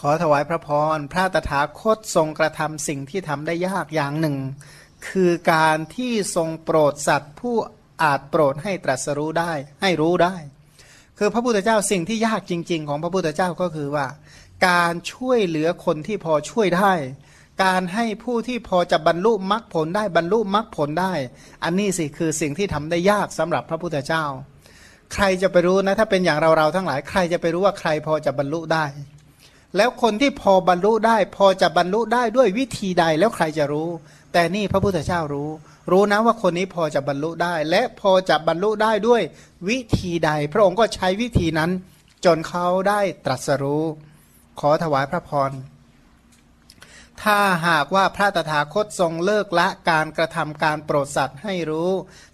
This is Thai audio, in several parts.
ขอถวายพระพรพระตถาคตทรงกระทำสิ่งที่ทำได้ยากอย่างหนึ่ง คือการที่ทรงโปรดสัตว์ผู้อาจโปรดให้ตรัสรู้ได้ ให้รู้ได้ คือพระพุทธเจ้าสิ่งที่ยากจริง ๆของพระพุทธเจ้าก็คือว่า การช่วยเหลือคนที่พอช่วยได้ การให้ผู้ที่พอจะบรรลุมรรคผลได้บรรลุมรรคผลได้ อันนี้สิ คือสิ่งที่ทำได้ยากสำหรับพระพุทธเจ้า ใครจะไปรู้นะถ้าเป็นอย่างเราเราทั้งหลายใครจะไปรู้ว่าใครพอจะบรรลุได้แล้วคนที่พอบรรลุได้ พอจะบรรลุได้ด้วยวิธีใดแล้วใครจะรู้ แต่นี่พระพุทธเจ้ารู้ รู้นะว่าคนนี้พอจะบรรลุได้ และพอจะบรรลุได้ด้วยวิธีใด พระองค์ก็ใช้วิธีนั้นจนเขาได้ตรัสรู้ขอถวายพระพร ถ้าหากว่าพระตถาคตทรงเลิกละการกระทำการโปรดสัตว์ให้รู้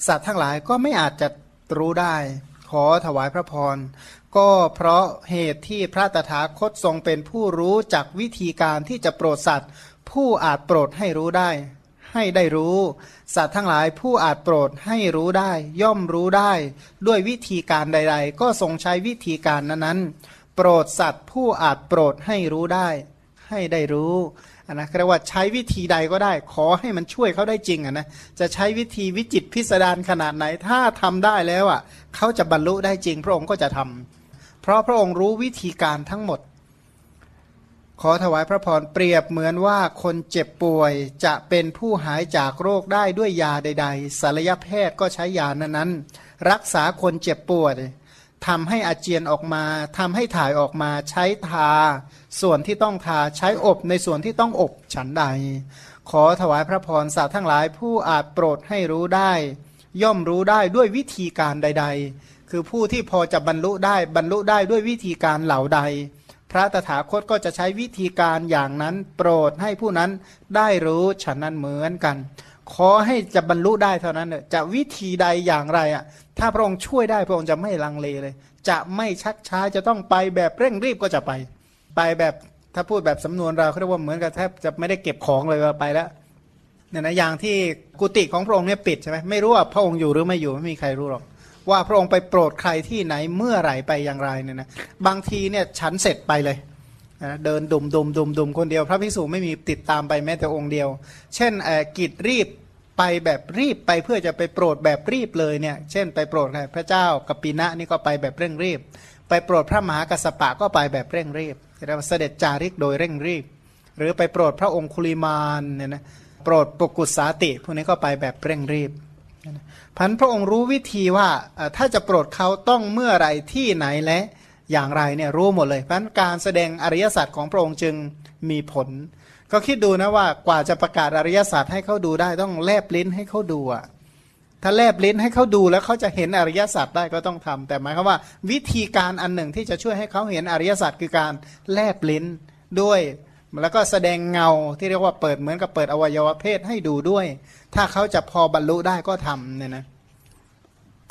สัตว์ทั้งหลายก็ไม่อาจจะรู้ได้ ขอถวายพระพรก็เพราะเหตุที่พระตถาคตทรงเป็นผู้รู้จากวิธีการที่จะโปรดสัตว์ ผู้อาจโปรดให้รู้ได้ ให้ได้รู้ สัตว์ทั้งหลายผู้อาจโปรดให้รู้ได้ ย่อมรู้ได้ ด้วยวิธีการใด ๆ ก็ทรงใช้วิธีการนั้นๆ โปรดสัตว์ ผู้อาจโปรดให้รู้ได้ ให้ได้รู้นนะครับว่าใช้วิธีใดก็ได้ ขอให้มันช่วยเขาได้จริงะนะจะใช้วิธีวิจิตพิสดารขนาดไหน ถ้าทำได้แล้วอ่ะเขาจะบรรลุได้จริงพระองค์ก็จะทำเพราะพระองค์รู้วิธีการทั้งหมด ขอถวายพระพรเปรียบเหมือนว่าคนเจ็บป่วย จะเป็นผู้หายจากโรคได้ด้วยยาใดๆศัลยแพทย์ก็ใช้ยานั้นๆ รักษาคนเจ็บป่วยทำให้อาเจียนออกมาทำให้ถ่ายออกมา ใช้ทา ส่วนที่ต้องทา ใช้อบในส่วนที่ต้องอบ ฉันใด ขอถวายพระพรสัตว์ทั้งหลายผู้อาจโปรดให้รู้ได้ ย่อมรู้ได้ด้วยวิธีการใดๆคือผู้ที่พอจะบรรลุได้บรรลุได้ด้วยวิธีการเหล่าใด พระตถาคตก็จะใช้วิธีการอย่างนั้นโปรดให้ผู้นั้นได้รู้ ฉะนั้นเหมือนกัน ขอให้จะบรรลุได้เท่านั้นเนจะวิธีใดอย่างไรอ่ะถ้าพระองค์ช่วยได้พระองค์จะไม่ลังเลเลย จะไม่ชักช้าจะต้องไปแบบเร่งรีบก็จะไป ไปแบบถ้าพูดแบบสำนวนเราเขาเรียกว่าเหมือนกับแทบจะไม่ได้เก็บของเลยว่าไปแล้วเนี่ยนะอย่างที่กุฏิของพระองค์เนี่ยปิดใช่ไหมไม่รู้ว่าพระองค์อยู่หรือไม่อยู่ไม่มีใครรู้หรอกว่าพระองค์ไปโปรดใครที่ไหนเมื่อไหร่ไปอย่างไรเนี่ยนะบางทีเนี่ยฉันเสร็จไปเลยนะเดินดุมดุมดุมดุมคนเดียวพระพิสูจไม่มีติดตามไปแม้แต่องค์เดียว เช่นกิจรีบไปแบบรีบไปเพื่อจะไปโปรดแบบรีบเลยเนี่ยเช่น ไปโปรดใครพระเจ้ากัปปินะนี่ก็ไปแบบเร่งรีบ ไปโปรดพระมหากัสปะก็ไปแบบเร่งรีบเรียกว่าเสด็จจาริกโดยเร่งรีบหรือไปโปรดพระองคุลิมานเนี่ยนะโปรดปกุศสาติพวกนี้ก็ไปแบบเร่งรีบพันพระองค์รู้วิธีว่าถ้าจะโปรดเขาต้องเมื่อไรที่ไหนและอย่างไรเนี่ยรู้หมดเลยพันการแสดงอริยสัจของพระองค์จึงมีผล ก็คิดดูนะว่ากว่าจะประกาศอริยสัจให้เขาดูได้ต้องแลบลิ้นให้เขาดูอะถ้าแลบลิ้นให้เขาดูแล้วเขาจะเห็นอริยสัจได้ก็ต้องทำ แต่หมายความว่า วิธีการอันหนึ่งที่จะช่วยให้เขาเห็นอริยสัจคือการแลบลิ้นด้วยแล้วก็แสดงเงาที่เรียกว่าเปิดเหมือนกับเปิดอวัยวะเพศให้ดูด้วย ถ้าเขาจะพอบรรลุได้ก็ทำเนี่ยนะ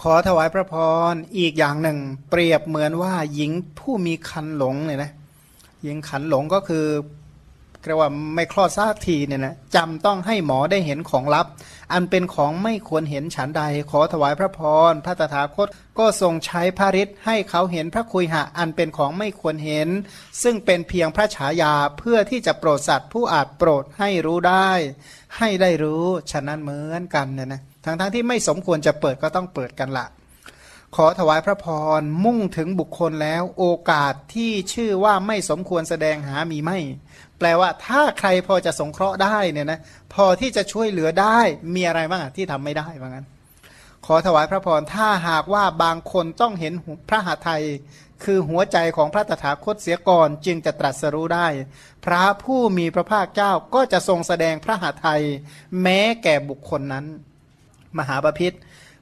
ขอถวายพระพรอีกอย่างหนึ่ง เปรียบเหมือนว่าหญิงผู้มีคันหลงเนี่ยนะหญิงขันหลงก็คือเรียกว่าไม่คลอดซากทีเนี่ยนะจำต้องให้หมอได้เห็นของลับ อันเป็นของไม่ควรเห็นฉันใด ขอถวายพระพรพระตถาคตก็ทรงใช้พระฤทธิ์ให้เขาเห็นพระคุยหะอันเป็นของไม่ควรเห็น ซึ่งเป็นเพียงพระฉายาเพื่อที่จะโปรดสัตว์ผู้อาจโปรดให้รู้ได้ ให้ได้รู้ฉะนั้นเหมือนกันเนี่ยนะทั้งๆทที่ไม่สมควรจะเปิดก็ต้องเปิดกันละขอถวายพระพรมุ่งถึงบุคคลแล้วโอกาสที่ชื่อว่าไม่สมควรแสดงหามีไม่แปลว่าถ้าใครพอจะสงเคราะห์ได้เนี่ยนะพอที่จะช่วยเหลือได้มีอะไรบ้างที่ทำไม่ได้บ้างั้น ขอถวายพระพรถ้าหากว่าบางคนต้องเห็นพระหาไทยคือหัวใจของพระตถาคตเสียก่อนจึงจะตรัสรู้ได้ พระผู้มีพระภาคเจ้าก็จะทรงแสดงพระหาไทยแม้แก่บุคคลนั้น มหาปพิธ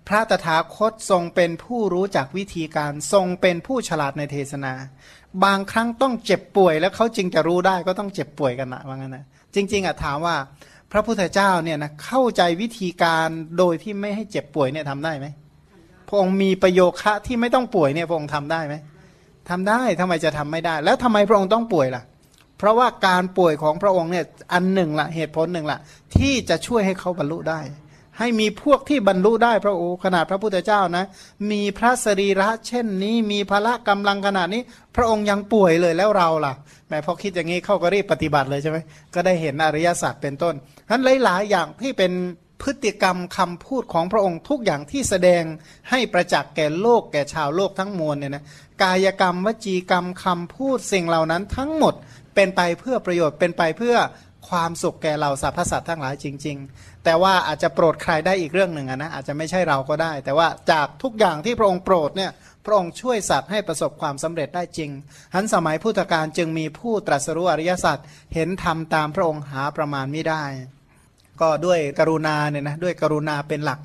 พระตถาคตทรงเป็นผู้รู้จักวิธีการทรงเป็นผู้ฉลาดในเทศนา บางครั้งต้องเจ็บป่วย แล้วเขาจึงจะรู้ได้ก็ต้องเจ็บป่วยกันนะว่างั้นนะจริงๆอ่ะ ถามว่าพระพุทธเจ้าเนี่ยนะเข้าใจวิธีการโดยที่ไม่ให้เจ็บป่วยเนี่ยทำได้ไหม พระองค์มีประโยคะที่ไม่ต้องป่วยเนี่ย พระองค์ทำได้ไหมทำได้ทำไมจะทำไม่ได้ แล้วทำไมพระองค์ต้องป่วยล่ะเพราะว่าการป่วยของพระองค์เนี่ยอันหนึ่งละเหตุผลหนึ่งละที่จะช่วยให้เขาบรรลุได้ให้มีพวกที่บรรลุได้พระโอ ขนาดพระพุทธเจ้านะ มีพระสรีระ เช่นนี้ มีพละกำลังขนาดนี้ พระองค์ยังป่วยเลยแล้วเราล่ะแม้พอคิดอย่างนี้เขาก็รีบปฏิบัติเลยใช่ไหมก็ได้เห็นอริยสัจเป็นต้นฉะนั้นหลายๆอย่างที่เป็นพฤติกรรมคำพูดของพระองค์ทุกอย่างที่แสดงให้ประจักษ์แก่โลกแก่ชาวโลกทั้งมวลเนี่ยนะกายกรรมวจีกรรมคำพูดสิ่งเหล่านั้นทั้งหมดเป็นไปเพื่อประโยชน์เป็นไปเพื่อความสุขแก่เราสรรพสัตว์ทั้งหลายจริง ๆ แต่ว่าอาจจะโปรดใครได้อีกเรื่องหนึ่งนะอาจจะไม่ใช่เราก็ได้ แต่ว่าจากทุกอย่างที่พระองค์โปรดเนี่ยพระองค์ช่วยสัตว์ให้ประสบความสำเร็จได้จริงหันสมัยพุทธกาลจึงมีผู้ตรัสรู้อริยสัจเห็นธรรมตามพระองค์หาประมาณไม่ได้ ก็ด้วยกรุณาเนี่ยนะด้วยกรุณาเป็นหลัก